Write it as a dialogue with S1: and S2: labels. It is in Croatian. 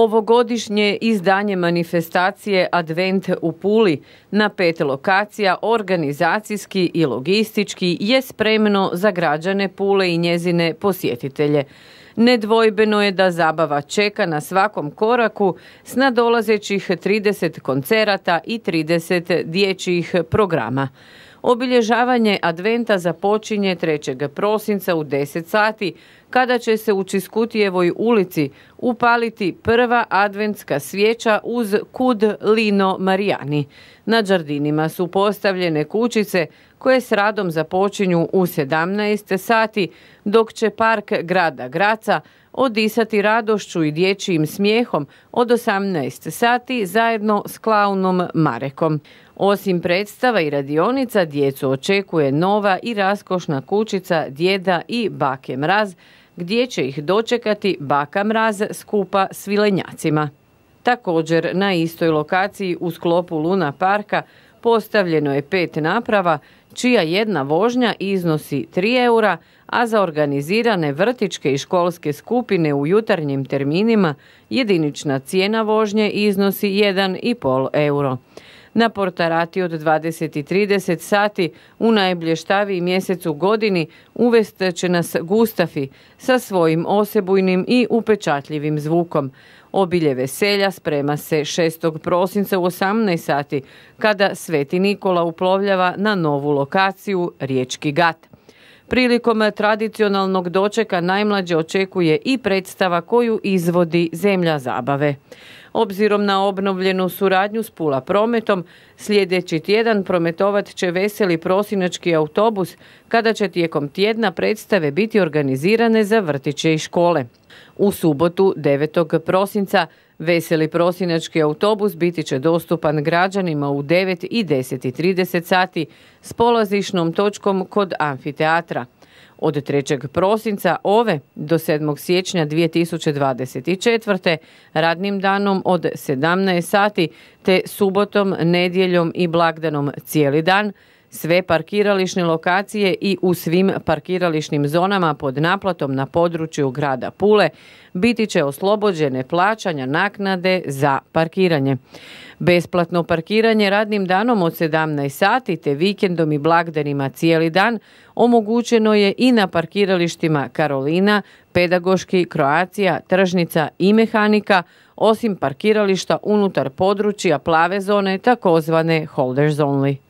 S1: Ovogodišnje izdanje manifestacije Advent u Puli na pet lokacija organizacijski i logistički je spremno za građane Pule i njezine posjetitelje. Nedvojbeno je da zabava čeka na svakom koraku s nadolazećih 30 koncerata i 30 dječjih programa. Obilježavanje adventa započinje 3. prosinca u 10 sati kada će se u Čiskutijevoj ulici upaliti prva adventska svijeća uz kud Lino Marijani. Na džardinima su postavljene kućice koje s radom započinju u 17. sati, dok će park grada Graca odisati radošću i dječjim smijehom od 18 sati zajedno s klaunom Marekom. Osim predstava i radionica, djecu očekuje nova i raskošna kućica djeda i bake mraz, gdje će ih dočekati baka mraz skupa s vilenjacima. Također na istoj lokaciji u sklopu Luna parka postavljeno je pet naprava čija jedna vožnja iznosi 3 eura, a za organizirane vrtičke i školske skupine u jutarnjim terminima jedinična cijena vožnje iznosi 1,5 euro na portarati od 20 i 30 sati u mjesec mjesecu godini uvest će nas Gustafi sa svojim osebujnim i upečatljivim zvukom. Obilje veselja sprema se 6. prosinca u 18 sati kada Sveti Nikola uplovljava na novu lokaciju Riječki gat. Prilikom tradicionalnog dočeka najmlađe očekuje i predstava koju izvodi Zemlja zabave. Obzirom na obnovljenu suradnju s Pula prometom, sljedeći tjedan prometovat će veseli prosinački autobus kada će tijekom tjedna predstave biti organizirane za vrtiće i škole. U subotu 9. prosinca veseli prosinački autobus biti će dostupan građanima u 9 i 10.30 sati s polazišnom točkom kod amfiteatra od 3. prosinca ove do 7. siječnja 2024. radnim danom od 17 sati te subotom, nedjeljom i blagdanom cijeli dan – sve parkirališne lokacije i u svim parkirališnim zonama pod naplatom na području grada Pule biti će oslobođene plaćanja naknade za parkiranje. Besplatno parkiranje radnim danom od 17 sati te vikendom i blagdanima cijeli dan omogućeno je i na parkiralištima Karolina, Pedagoški, Kroacija, Tržnica i Mehanika, osim parkirališta unutar područja plave zone takozvane holders only.